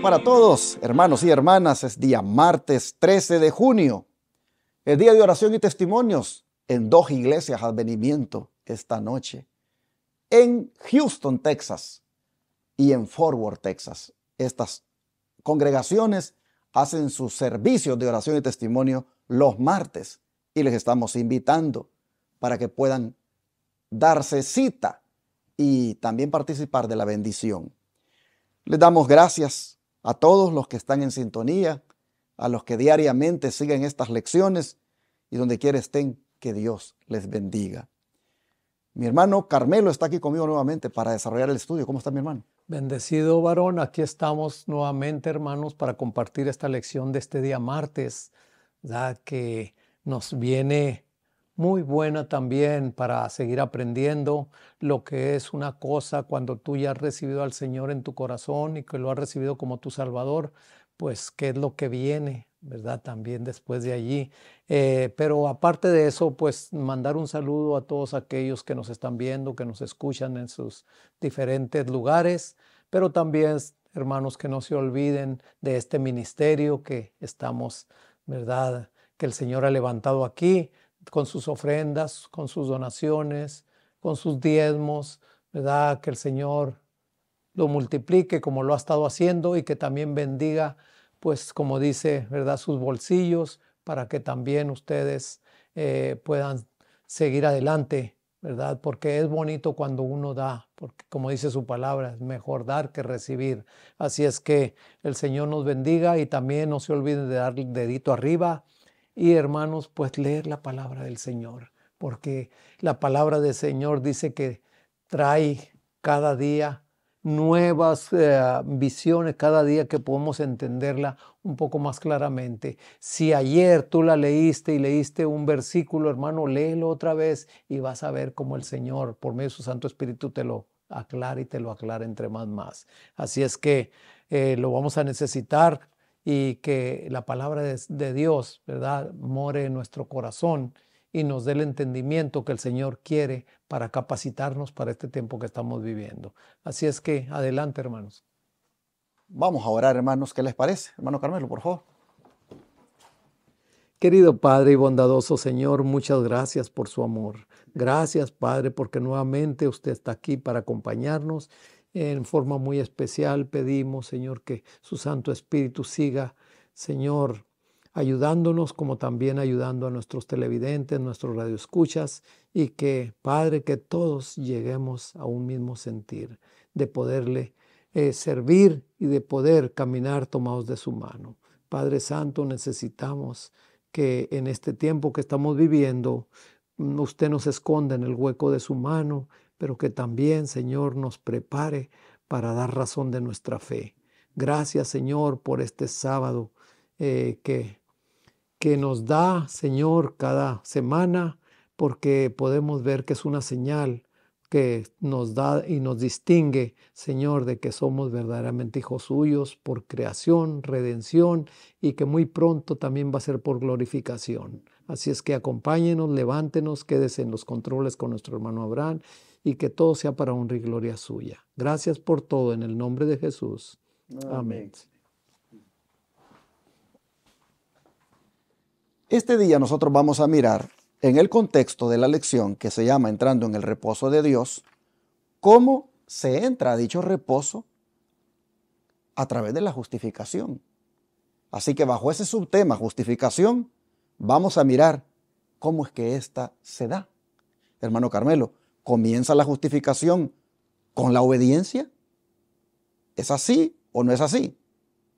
para todos, hermanos y hermanas. Es día martes 13 de junio, el día de oración y testimonios en dos iglesias advenimiento esta noche. En Houston, Texas y en Forward, Texas. Estas congregaciones hacen sus servicios de oración y testimonio los martes y les estamos invitando para que puedan darse cita y también participar de la bendición. Les damos gracias a todos los que están en sintonía, a los que diariamente siguen estas lecciones y donde quiera estén, que Dios les bendiga. Mi hermano Carmelo está aquí conmigo nuevamente para desarrollar el estudio. ¿Cómo está mi hermano? Bendecido varón, aquí estamos nuevamente hermanos para compartir esta lección de este día martes, ya que nos viene muy buena también para seguir aprendiendo lo que es una cosa cuando tú ya has recibido al Señor en tu corazón y que lo has recibido como tu Salvador, pues qué es lo que viene, ¿verdad? También después de allí. Eh, pero aparte de eso, pues mandar un saludo a todos aquellos que nos están viendo, que nos escuchan en sus diferentes lugares, pero también, hermanos, que no se olviden de este ministerio que estamos, ¿verdad? Que el Señor ha levantado aquí con sus ofrendas, con sus donaciones, con sus diezmos, ¿verdad? Que el Señor lo multiplique como lo ha estado haciendo y que también bendiga, pues como dice, ¿verdad? Sus bolsillos para que también ustedes eh, puedan seguir adelante, ¿verdad? Porque es bonito cuando uno da, porque como dice su palabra, es mejor dar que recibir. Así es que el Señor nos bendiga y también no se olviden de dar dedito arriba y hermanos, pues leer la palabra del Señor, porque la palabra del Señor dice que trae cada día nuevas eh, visiones cada día que podemos entenderla un poco más claramente. Si ayer tú la leíste y leíste un versículo, hermano, léelo otra vez y vas a ver cómo el Señor, por medio de su Santo Espíritu, te lo aclara y te lo aclara entre más más. Así es que eh, lo vamos a necesitar y que la palabra de, Dios, ¿verdad?, more en nuestro corazón y nos dé el entendimiento que el Señor quiere para capacitarnos para este tiempo que estamos viviendo. Así es que adelante, hermanos. Vamos a orar, hermanos. ¿Qué les parece? Hermano Carmelo, por favor. Querido Padre y bondadoso Señor, muchas gracias por su amor. Gracias, Padre, porque nuevamente usted está aquí para acompañarnos en forma muy especial pedimos, Señor, que su Santo Espíritu siga, Señor, ayudándonos como también ayudando a nuestros televidentes, nuestros radioescuchas y que, Padre, que todos lleguemos a un mismo sentir de poderle eh, servir y de poder caminar tomados de su mano. Padre Santo, necesitamos que en este tiempo que estamos viviendo, mm, usted nos esconda en el hueco de su mano pero que también, Señor, nos prepare para dar razón de nuestra fe. Gracias, Señor, por este sábado eh, que, que nos da, Señor, cada semana, porque podemos ver que es una señal que nos da y nos distingue, Señor, de que somos verdaderamente hijos suyos por creación, redención y que muy pronto también va a ser por glorificación. Así es que acompáñenos, levántenos, quédese en los controles con nuestro hermano Abraham y que todo sea para honra y gloria suya. Gracias por todo en el nombre de Jesús. Amén. Este día nosotros vamos a mirar en el contexto de la lección que se llama Entrando en el reposo de Dios, cómo se entra a dicho reposo a través de la justificación. Así que bajo ese subtema justificación, vamos a mirar cómo es que esta se da. Hermano Carmelo, comienza la justificación con la obediencia. ¿Es así o no es así?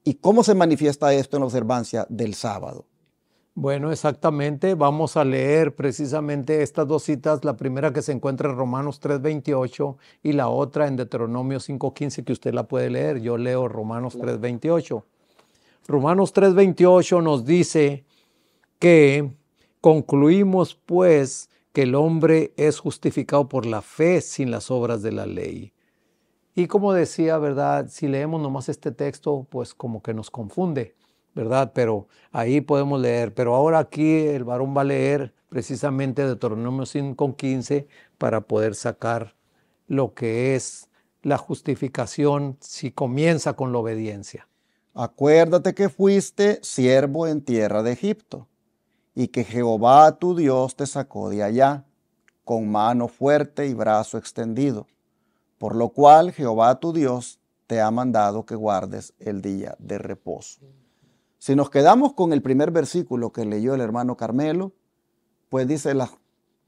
¿Y cómo se manifiesta esto en la observancia del sábado? Bueno, exactamente. Vamos a leer precisamente estas dos citas, la primera que se encuentra en Romanos 3:28 y la otra en Deuteronomio 5:15 que usted la puede leer. Yo leo Romanos 3:28. Romanos 3:28 nos dice que concluimos pues que el hombre es justificado por la fe sin las obras de la ley. Y como decía, ¿verdad? Si leemos nomás este texto, pues como que nos confunde, ¿verdad? Pero ahí podemos leer. Pero ahora aquí el varón va a leer precisamente Deuteronomio 5.15 para poder sacar lo que es la justificación si comienza con la obediencia. Acuérdate que fuiste siervo en tierra de Egipto y que Jehová tu Dios te sacó de allá con mano fuerte y brazo extendido, por lo cual Jehová tu Dios te ha mandado que guardes el día de reposo. Si nos quedamos con el primer versículo que leyó el hermano Carmelo, pues dice las,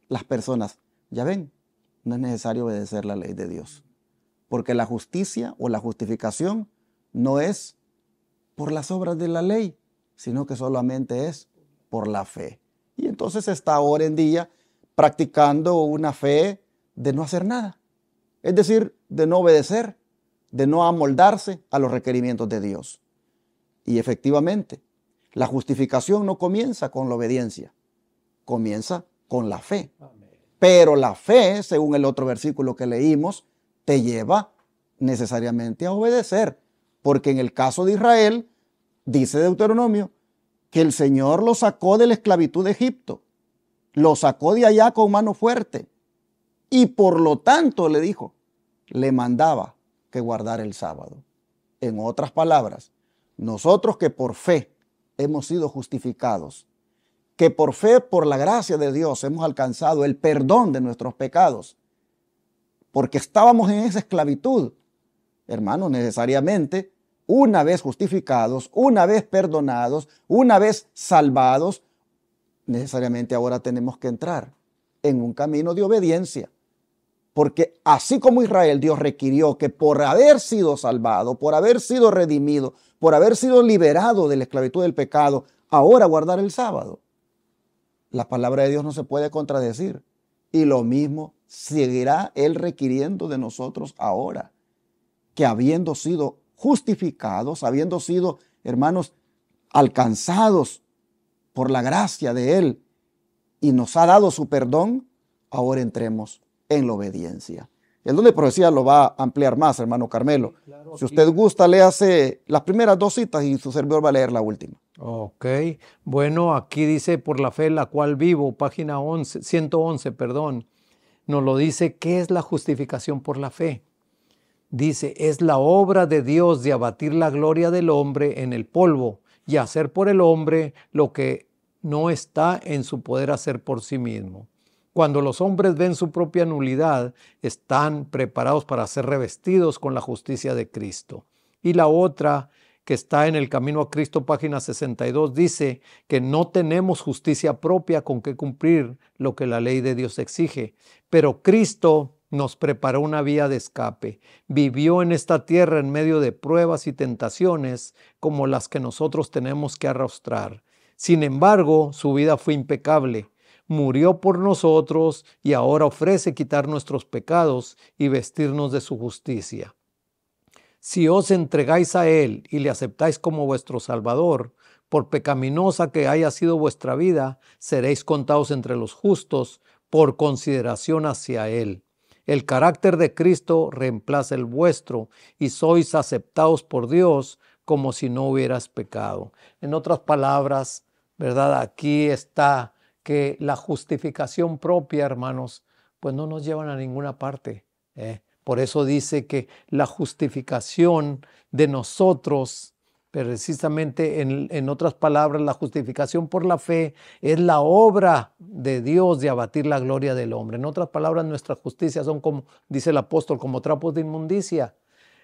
las personas, ya ven, no es necesario obedecer la ley de Dios, porque la justicia o la justificación no es por las obras de la ley, sino que solamente es por la fe. Y entonces está ahora en día practicando una fe de no hacer nada. Es decir, de no obedecer, de no amoldarse a los requerimientos de Dios. Y efectivamente, la justificación no comienza con la obediencia, comienza con la fe. Pero la fe, según el otro versículo que leímos, te lleva necesariamente a obedecer, porque en el caso de Israel, dice Deuteronomio, que el Señor lo sacó de la esclavitud de Egipto, lo sacó de allá con mano fuerte y por lo tanto le dijo, le mandaba que guardara el sábado. En otras palabras, nosotros que por fe hemos sido justificados, que por fe, por la gracia de Dios, hemos alcanzado el perdón de nuestros pecados, porque estábamos en esa esclavitud, hermano, necesariamente una vez justificados, una vez perdonados, una vez salvados, necesariamente ahora tenemos que entrar en un camino de obediencia. Porque así como Israel, Dios requirió que por haber sido salvado, por haber sido redimido, por haber sido liberado de la esclavitud del pecado, ahora guardar el sábado. La palabra de Dios no se puede contradecir. Y lo mismo seguirá Él requiriendo de nosotros ahora, que habiendo sido justificados, habiendo sido, hermanos, alcanzados por la gracia de Él y nos ha dado su perdón, ahora entremos en la obediencia. El don de profecía lo va a ampliar más, hermano Carmelo. si usted gusta, le hace las primeras dos citas y su servidor va a leer la última. Ok, bueno, aquí dice por la fe la cual vivo, página 11, 111, perdón, nos lo dice, ¿qué es la justificación por la fe? Dice, es la obra de Dios de abatir la gloria del hombre en el polvo y hacer por el hombre lo que no está en su poder hacer por sí mismo. Cuando los hombres ven su propia nulidad, están preparados para ser revestidos con la justicia de Cristo. Y la otra, que está en el Camino a Cristo, página 62, dice que no tenemos justicia propia con que cumplir lo que la ley de Dios exige, pero Cristo nos preparó una vía de escape. Vivió en esta tierra en medio de pruebas y tentaciones como las que nosotros tenemos que arrastrar. Sin embargo, su vida fue impecable. Murió por nosotros y ahora ofrece quitar nuestros pecados y vestirnos de su justicia. Si os entregáis a Él y le aceptáis como vuestro Salvador, por pecaminosa que haya sido vuestra vida, seréis contados entre los justos por consideración hacia Él. El carácter de Cristo reemplaza el vuestro y sois aceptados por Dios como si no hubieras pecado. En otras palabras, ¿verdad? Aquí está que la justificación propia, hermanos, pues no nos llevan a ninguna parte. ¿eh? Por eso dice que la justificación de nosotros precisamente en, otras palabras, la justificación por la fe es la obra de Dios de abatir la gloria del hombre. En otras palabras, nuestra justicia son como, dice el apóstol, como trapos de inmundicia.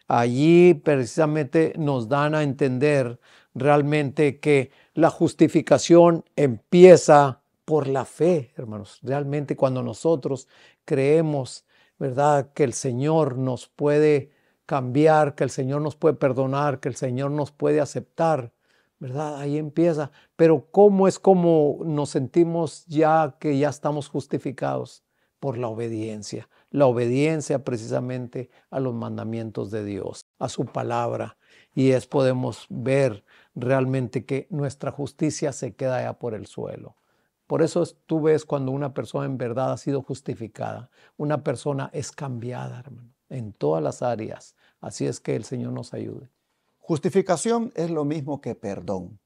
Allí precisamente nos dan a entender realmente que la justificación empieza por la fe, hermanos. Realmente cuando nosotros creemos, ¿verdad?, que el Señor nos puede cambiar, que el Señor nos puede perdonar, que el Señor nos puede aceptar, ¿verdad? Ahí empieza. Pero ¿cómo es como nos sentimos ya que ya estamos justificados? Por la obediencia, la obediencia precisamente a los mandamientos de Dios, a su palabra. Y es podemos ver realmente que nuestra justicia se queda ya por el suelo. Por eso tú ves cuando una persona en verdad ha sido justificada, una persona es cambiada, hermano, en todas las áreas, Así es que el Señor nos ayude. Justificación es lo mismo que perdón.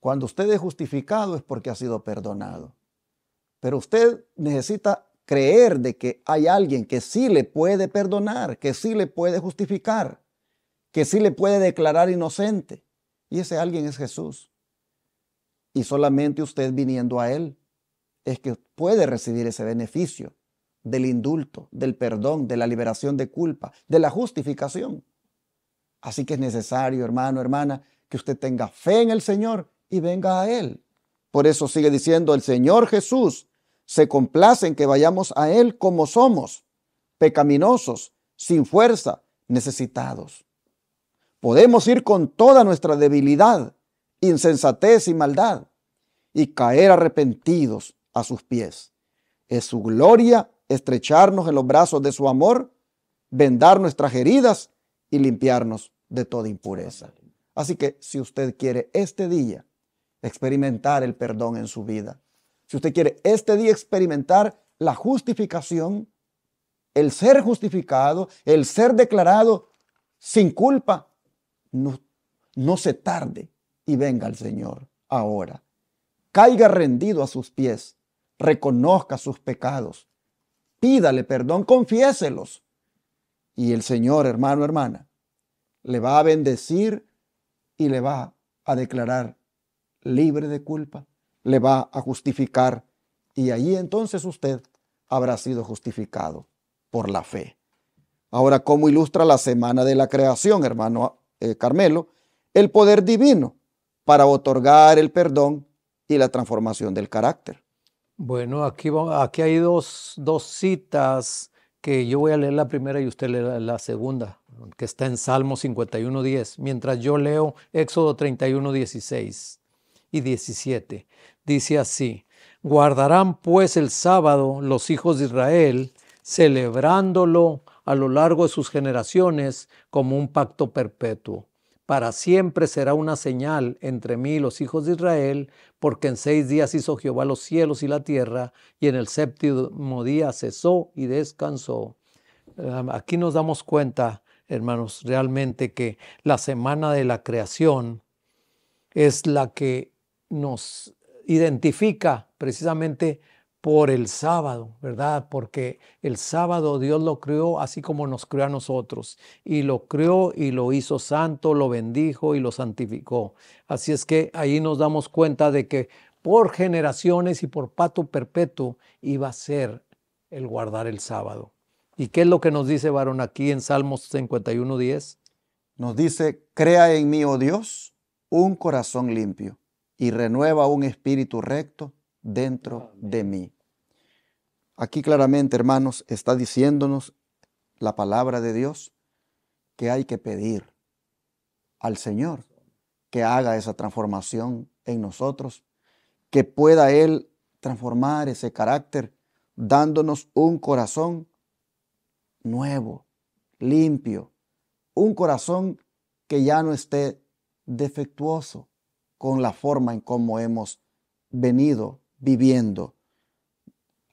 Cuando usted es justificado es porque ha sido perdonado. Pero usted necesita creer de que hay alguien que sí le puede perdonar, que sí le puede justificar, que sí le puede declarar inocente. Y ese alguien es Jesús. Y solamente usted viniendo a Él es que puede recibir ese beneficio del indulto, del perdón, de la liberación de culpa, de la justificación. Así que es necesario, hermano, hermana, que usted tenga fe en el Señor y venga a Él. Por eso sigue diciendo, el Señor Jesús se complace en que vayamos a Él como somos, pecaminosos, sin fuerza, necesitados. Podemos ir con toda nuestra debilidad, insensatez y maldad y caer arrepentidos a sus pies. Es su gloria estrecharnos en los brazos de su amor, vendar nuestras heridas y limpiarnos de toda impureza. Así que si usted quiere este día experimentar el perdón en su vida, si usted quiere este día experimentar la justificación, el ser justificado, el ser declarado sin culpa, no, no se tarde y venga al Señor ahora. Caiga rendido a sus pies, reconozca sus pecados, pídale perdón, confiéselos. Y el Señor, hermano, hermana, le va a bendecir y le va a declarar libre de culpa, le va a justificar y ahí entonces usted habrá sido justificado por la fe. Ahora, ¿cómo ilustra la semana de la creación, hermano eh, Carmelo? El poder divino para otorgar el perdón y la transformación del carácter. Bueno, aquí, aquí hay dos, citas que yo voy a leer la primera y usted lee la, la segunda, que está en Salmo 51.10, mientras yo leo Éxodo 31.16 y 17. Dice así, guardarán pues el sábado los hijos de Israel, celebrándolo a lo largo de sus generaciones como un pacto perpetuo. Para siempre será una señal entre mí y los hijos de Israel, porque en seis días hizo Jehová los cielos y la tierra, y en el séptimo día cesó y descansó. Aquí nos damos cuenta, hermanos, realmente que la semana de la creación es la que nos identifica precisamente por el sábado, ¿verdad? Porque el sábado Dios lo creó así como nos creó a nosotros. Y lo creó y lo hizo santo, lo bendijo y lo santificó. Así es que ahí nos damos cuenta de que por generaciones y por pato perpetuo iba a ser el guardar el sábado. ¿Y qué es lo que nos dice varón aquí en Salmos 51.10? Nos dice, crea en mí, oh Dios, un corazón limpio y renueva un espíritu recto dentro de mí. Aquí claramente, hermanos, está diciéndonos la palabra de Dios que hay que pedir al Señor que haga esa transformación en nosotros, que pueda Él transformar ese carácter dándonos un corazón nuevo, limpio, un corazón que ya no esté defectuoso con la forma en cómo hemos venido viviendo.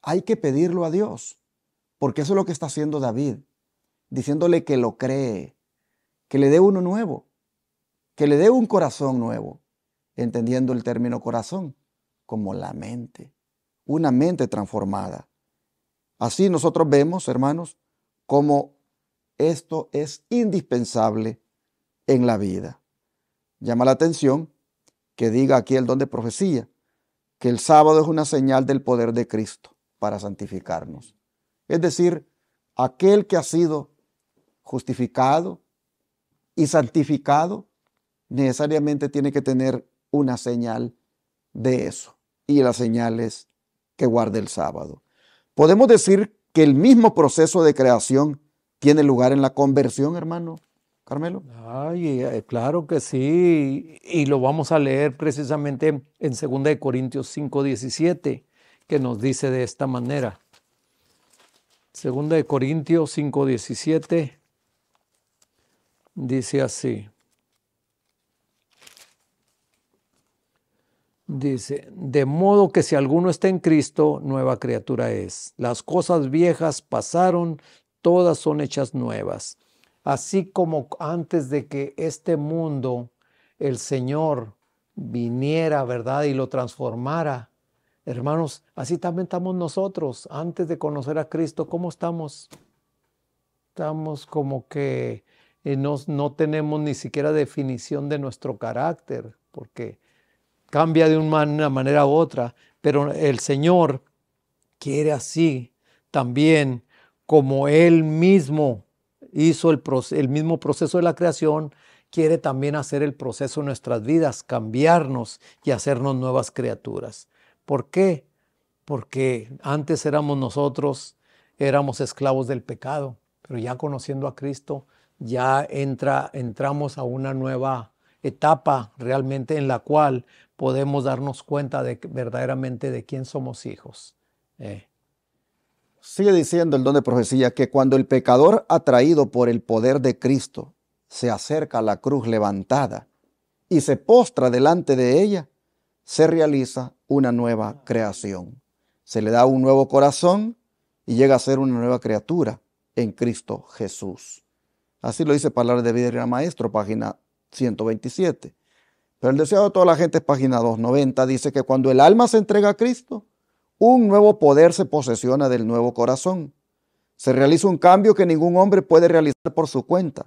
Hay que pedirlo a Dios, porque eso es lo que está haciendo David, diciéndole que lo cree, que le dé uno nuevo, que le dé un corazón nuevo, entendiendo el término corazón como la mente, una mente transformada. Así nosotros vemos, hermanos, cómo esto es indispensable en la vida. Llama la atención que diga aquí el don de profecía, que el sábado es una señal del poder de Cristo para santificarnos. Es decir, aquel que ha sido justificado y santificado necesariamente tiene que tener una señal de eso. Y la señal es que guarde el sábado. Podemos decir que el mismo proceso de creación tiene lugar en la conversión, hermano. Carmelo? Ay, eh, claro que sí, y lo vamos a leer precisamente en 2 Corintios 5, 17, que nos dice de esta manera. 2 Corintios 5.17, dice así. Dice, de modo que si alguno está en Cristo, nueva criatura es. Las cosas viejas pasaron, todas son hechas nuevas así como antes de que este mundo, el Señor viniera, ¿verdad? Y lo transformara. Hermanos, así también estamos nosotros, antes de conocer a Cristo, ¿cómo estamos? Estamos como que eh, no, no tenemos ni siquiera definición de nuestro carácter, porque cambia de una manera u otra, pero el Señor quiere así también como Él mismo hizo el, mismo proceso de la creación, quiere también hacer el proceso de nuestras vidas, cambiarnos y hacernos nuevas criaturas. ¿Por qué? Porque antes éramos nosotros, éramos esclavos del pecado, pero ya conociendo a Cristo, ya entra, entramos a una nueva etapa realmente en la cual podemos darnos cuenta de verdaderamente de quién somos hijos. ¿eh? Sigue diciendo el don de profecía que cuando el pecador atraído por el poder de Cristo se acerca a la cruz levantada y se postra delante de ella, se realiza una nueva creación. Se le da un nuevo corazón y llega a ser una nueva criatura en Cristo Jesús. Así lo dice Palabra de Vida y Maestro, página 127. Pero el deseo de toda la gente página 290. Dice que cuando el alma se entrega a Cristo, un nuevo poder se posesiona del nuevo corazón. Se realiza un cambio que ningún hombre puede realizar por su cuenta.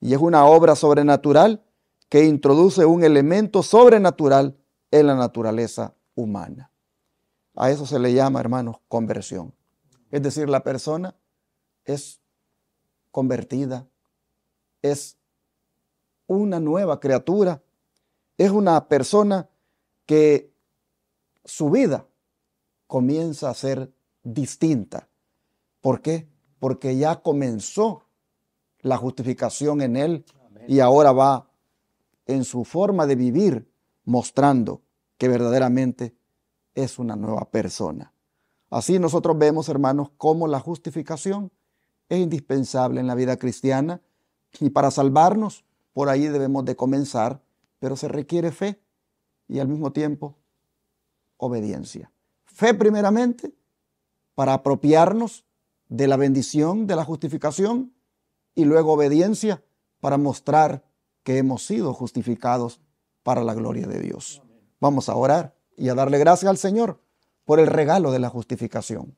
Y es una obra sobrenatural que introduce un elemento sobrenatural en la naturaleza humana. A eso se le llama, hermanos, conversión. Es decir, la persona es convertida, es una nueva criatura, es una persona que su vida comienza a ser distinta. ¿Por qué? Porque ya comenzó la justificación en él y ahora va en su forma de vivir mostrando que verdaderamente es una nueva persona. Así nosotros vemos, hermanos, cómo la justificación es indispensable en la vida cristiana y para salvarnos, por ahí debemos de comenzar, pero se requiere fe y al mismo tiempo obediencia fe primeramente para apropiarnos de la bendición de la justificación y luego obediencia para mostrar que hemos sido justificados para la gloria de Dios. Vamos a orar y a darle gracias al Señor por el regalo de la justificación.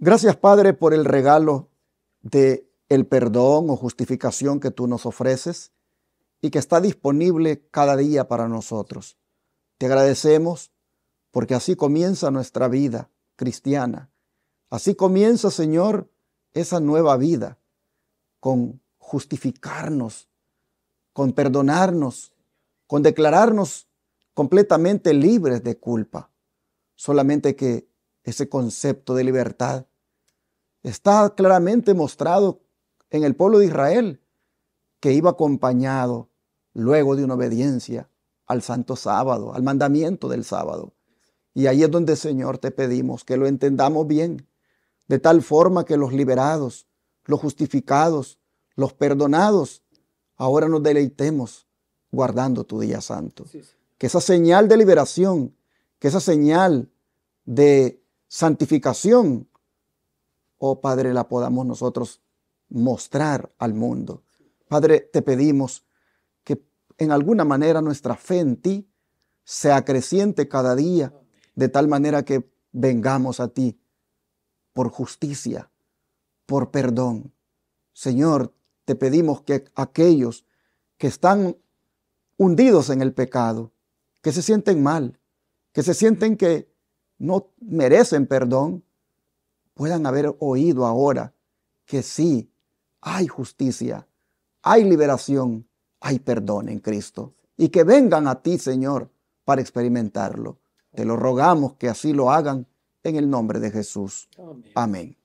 Gracias, Padre, por el regalo de el perdón o justificación que tú nos ofreces y que está disponible cada día para nosotros. Te agradecemos porque así comienza nuestra vida cristiana. Así comienza, Señor, esa nueva vida, con justificarnos, con perdonarnos, con declararnos completamente libres de culpa. Solamente que ese concepto de libertad está claramente mostrado en el pueblo de Israel que iba acompañado luego de una obediencia al santo sábado, al mandamiento del sábado. Y ahí es donde, Señor, te pedimos que lo entendamos bien, de tal forma que los liberados, los justificados, los perdonados, ahora nos deleitemos guardando tu día santo. Que esa señal de liberación, que esa señal de santificación, oh Padre, la podamos nosotros mostrar al mundo. Padre, te pedimos que en alguna manera nuestra fe en ti se acreciente cada día, de tal manera que vengamos a ti por justicia, por perdón. Señor, te pedimos que aquellos que están hundidos en el pecado, que se sienten mal, que se sienten que no merecen perdón, puedan haber oído ahora que sí hay justicia, hay liberación, hay perdón en Cristo. Y que vengan a ti, Señor, para experimentarlo. Te lo rogamos que así lo hagan en el nombre de Jesús. Amén.